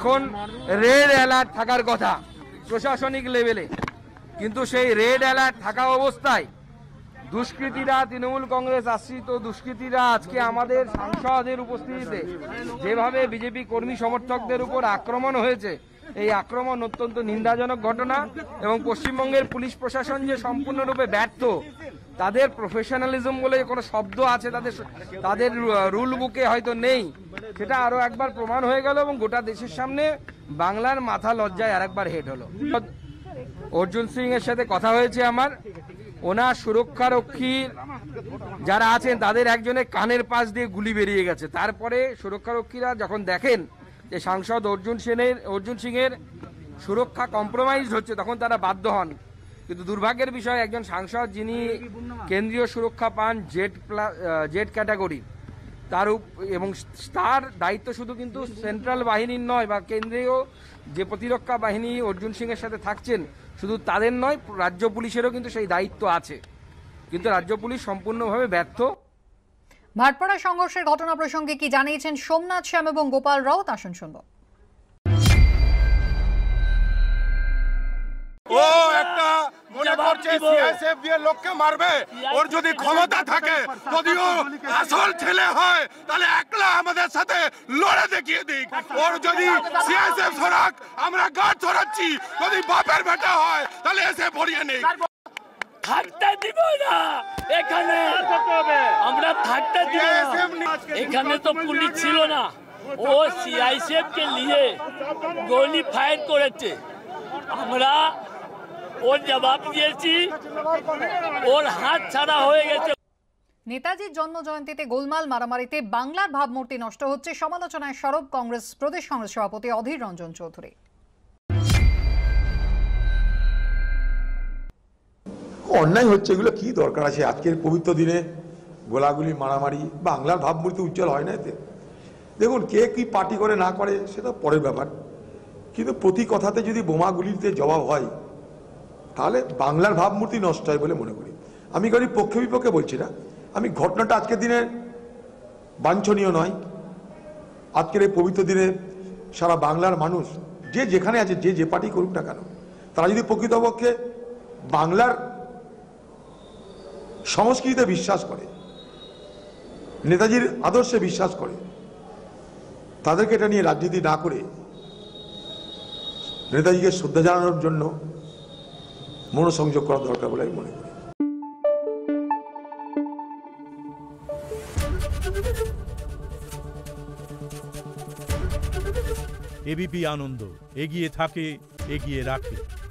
এখন red alert থাকার কথা প্রশাসনিক লেভেলে কিন্তু সেই রেড অ্যালার্ট থাকা অবস্থায় দুষ্কৃতীরা তৃণমূল কংগ্রেস আশ্রিত দুষ্কৃতীরা আজকে আমাদের সাংসদের উপস্থিতিতে যেভাবে বিজেপি কর্মী সমর্থকদের উপর আক্রমণ হয়েছে এই আক্রমণ অত্যন্ত নিন্দাজনক ঘটনা এবং পশ্চিমবঙ্গের পুলিশ প্রশাসন যে সম্পূর্ণরূপে ব্যর্থ তাদের প্রফেশনালিজম বলে কোনো শব্দ আছে তাদের তাদের রুল বুকে হয়তো নেই সেটা আরও একবার প্রমাণ হয়ে গেল এবং গোটা দেশের সামনে বাংলার মাথা লজ্জায় আর একবার হেড হলো অর্জুন সিং এর সাথে কথা হয়েছে আমার ওনার সুরক্ষারক্ষীর যারা আছেন তাদের একজনের কানের পাশ দিয়ে গুলি বেরিয়ে গেছে তারপরে সুরক্ষারক্ষীরা যখন দেখেন যে সাংসদ অর্জুন সেনের অর্জুন সিংয়ের সুরক্ষা কম্প্রোমাইজ হচ্ছে তখন তারা বাধ্য হন কিন্তু দুর্ভাগ্যের বিষয় একজন সাংসদ যিনি কেন্দ্রীয় সুরক্ষা পান জেড জেড ক্যাটাগরি তার এবং তার দায়িত্ব শুধু কিন্তু সেন্ট্রাল বাহিনীর নয় বা কেন্দ্রীয় যে প্রতিরক্ষা বাহিনী অর্জুন সিংয়ের সাথে থাকছেন শুধু তাদের নয় রাজ্য পুলিশেরও কিন্তু সেই দায়িত্ব আছে কিন্তু রাজ্য পুলিশ সম্পূর্ণভাবে ব্যর্থ ভাটপাড়া সংঘর্ষের ঘটনা প্রসঙ্গে কি জানিয়েছেন সোমনাথ শ্যাম এবং গোপাল রাউত আসন শুনব ও একটা মনে করছে সিআইএসএফ দিয়ে লোককে মারবে ওর যদি ক্ষমতা থাকে যদি ও আসল ছেলে হয় তাহলে একলা আমাদের সাথে লড়ে দেখিয়ে দিক ওর যদি সিআইএসএফ সরাক আমরা গাছ ছড়াচ্ছি যদি বাপের বেটা হয় তাহলে এসে ভরিয়ে নেই থাকতে দিব না এখানে আমরা থাকতে দিব না এখানে তো পুলিশ ছিল না ও সিআইসিএফ কে নিয়ে গলি ফায়ার করেছে আমরা ওর জবাব দিয়েছি ওর হাত ছাড়া হয়ে গেছে নেতাজির জন্ম জয়ন্তীতে গোলমাল মারামারিতে বাংলার ভাবমূর্তি নষ্ট হচ্ছে সমালোচনায় সরব কংগ্রেস প্রদেশ কংগ্রেস সভাপতি অধীর রঞ্জন চৌধুরী অন্যায় হচ্ছে এগুলো কি দরকার আছে আজকের পবিত্র দিনে গোলাগুলি মারামারি বাংলার ভাবমূর্তি উজ্জ্বল হয় না এতে দেখুন কে কি পার্টি করে না করে সেটা পরের ব্যাপার কিন্তু প্রতি কথাতে যদি বোমাগুলিতে জবাব হয় তাহলে বাংলার ভাবমূর্তি নষ্ট হয় বলে মনে করি আমি কারি পক্ষে বিপক্ষে বলছি না আমি ঘটনাটা আজকের দিনে বাঞ্ছনীয় নয় আজকের এই পবিত্র দিনে সারা বাংলার মানুষ যে যেখানে আছে যে যে পার্টি করুক না কেন তারা যদি প্রকৃতপক্ষে বাংলার সংস্কৃতিতে বিশ্বাস করে নেতাজির আদর্শে বিশ্বাস করে তাদেরকে এটা নিয়ে রাজনীতি না করে নেতাজিকে শ্রদ্ধা জানানোর জন্য মনোসংযোগ করা দরকার বলে আমি মনে করি এবিপি আনন্দ এগিয়ে থাকে এগিয়ে রাখে